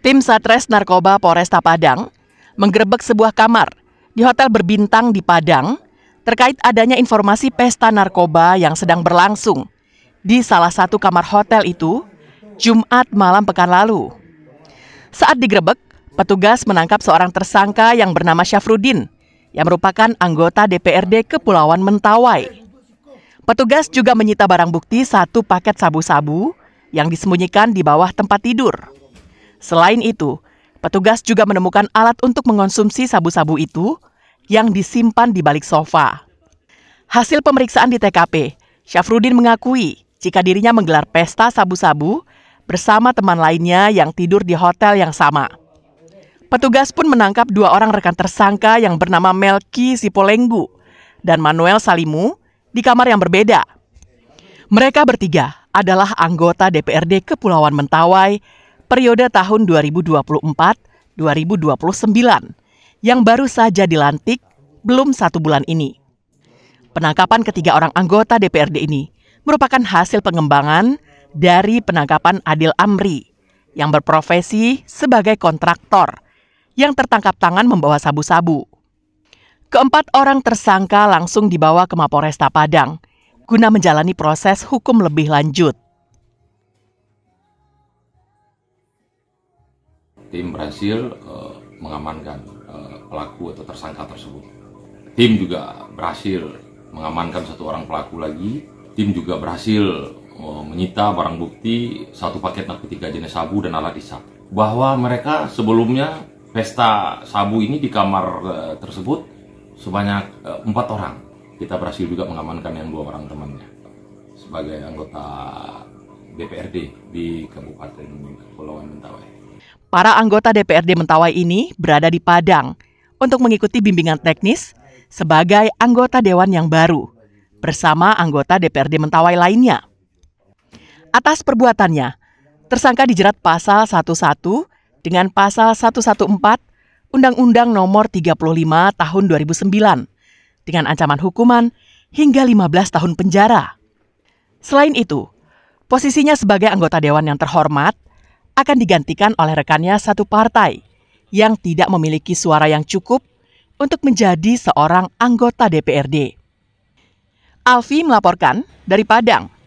Tim Satres Narkoba Polresta Padang menggerebek sebuah kamar di hotel berbintang di Padang terkait adanya informasi pesta narkoba yang sedang berlangsung di salah satu kamar hotel itu Jumat malam pekan lalu. Saat digerebek, petugas menangkap seorang tersangka yang bernama Syafrudin yang merupakan anggota DPRD Kepulauan Mentawai. Petugas juga menyita barang bukti satu paket sabu-sabu yang disembunyikan di bawah tempat tidur. Selain itu, petugas juga menemukan alat untuk mengonsumsi sabu-sabu itu yang disimpan di balik sofa. Hasil pemeriksaan di TKP, Syafrudin mengakui jika dirinya menggelar pesta sabu-sabu bersama teman lainnya yang tidur di hotel yang sama. Petugas pun menangkap dua orang rekan tersangka yang bernama Melki Sipolenggu dan Manuel Salimu di kamar yang berbeda. Mereka bertiga adalah anggota DPRD Kepulauan Mentawai periode tahun 2024-2029 yang baru saja dilantik belum satu bulan ini. Penangkapan ketiga orang anggota DPRD ini merupakan hasil pengembangan dari penangkapan Adil Amri yang berprofesi sebagai kontraktor yang tertangkap tangan membawa sabu-sabu. Keempat orang tersangka langsung dibawa ke Mapolresta Padang – guna menjalani proses hukum lebih lanjut. Tim berhasil uh, eh, mengamankan uh, pelaku atau tersangka tersebut. Tim juga berhasil mengamankan satu orang pelaku lagi. Tim juga berhasil uh, menyita barang bukti satu paket narkotika jenis sabu dan alat isap. Bahwa mereka sebelumnya pesta sabu ini di kamar uh, tersebut sebanyak empat orang kita berhasil juga mengamankan yang dua orang temannya sebagai anggota DPRD di Kabupaten Kepulauan Mentawai. Para anggota DPRD Mentawai ini berada di Padang untuk mengikuti bimbingan teknis sebagai anggota dewan yang baru bersama anggota DPRD Mentawai lainnya. Atas perbuatannya, tersangka dijerat pasal 11 dengan pasal 114 Undang-Undang Nomor 35 Tahun 2009 dengan ancaman hukuman hingga 15 tahun penjara. Selain itu, posisinya sebagai anggota dewan yang terhormat akan digantikan oleh rekannya satu partai yang tidak memiliki suara yang cukup untuk menjadi seorang anggota DPRD. Alfi melaporkan dari Padang.